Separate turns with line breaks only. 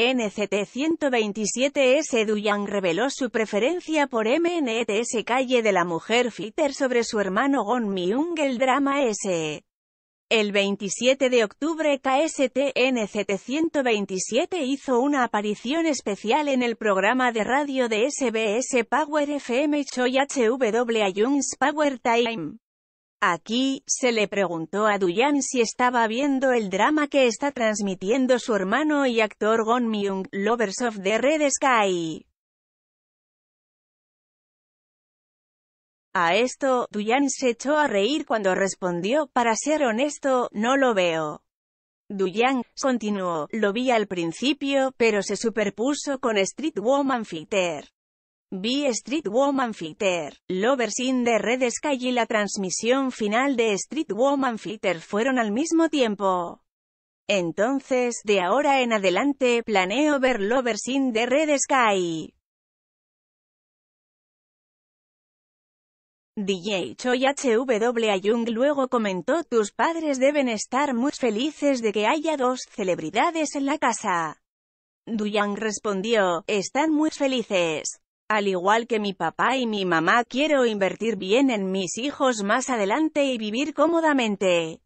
NCT127S Duyang reveló su preferencia por MNTS e Calle de la Mujer Fitter sobre su hermano Gon Myung el drama S. El 27 de octubre kstn NCT127 hizo una aparición especial en el programa de radio de SBS Power FM Choi HW Power Time. Aquí, se le preguntó a Duyan si estaba viendo el drama que está transmitiendo su hermano y actor Gon Myung, Lovers of the Red
Sky. A
esto, Duyan se echó a reír cuando respondió, para ser honesto, no lo veo. Duyan, continuó, lo vi al principio, pero se superpuso con Street Woman Fighter. Vi Street Woman Fighter, Lovers in the Red Sky y la transmisión final de Street Woman Fighter fueron al mismo tiempo. Entonces, de ahora en adelante, planeo ver Lovers in the
Red Sky.
DJ Choi HW Young luego comentó, tus padres deben estar muy felices de que haya dos celebridades en la casa. Duyang respondió, están muy felices. Al igual que mi papá y mi mamá quiero invertir bien en mis hijos más adelante y vivir cómodamente.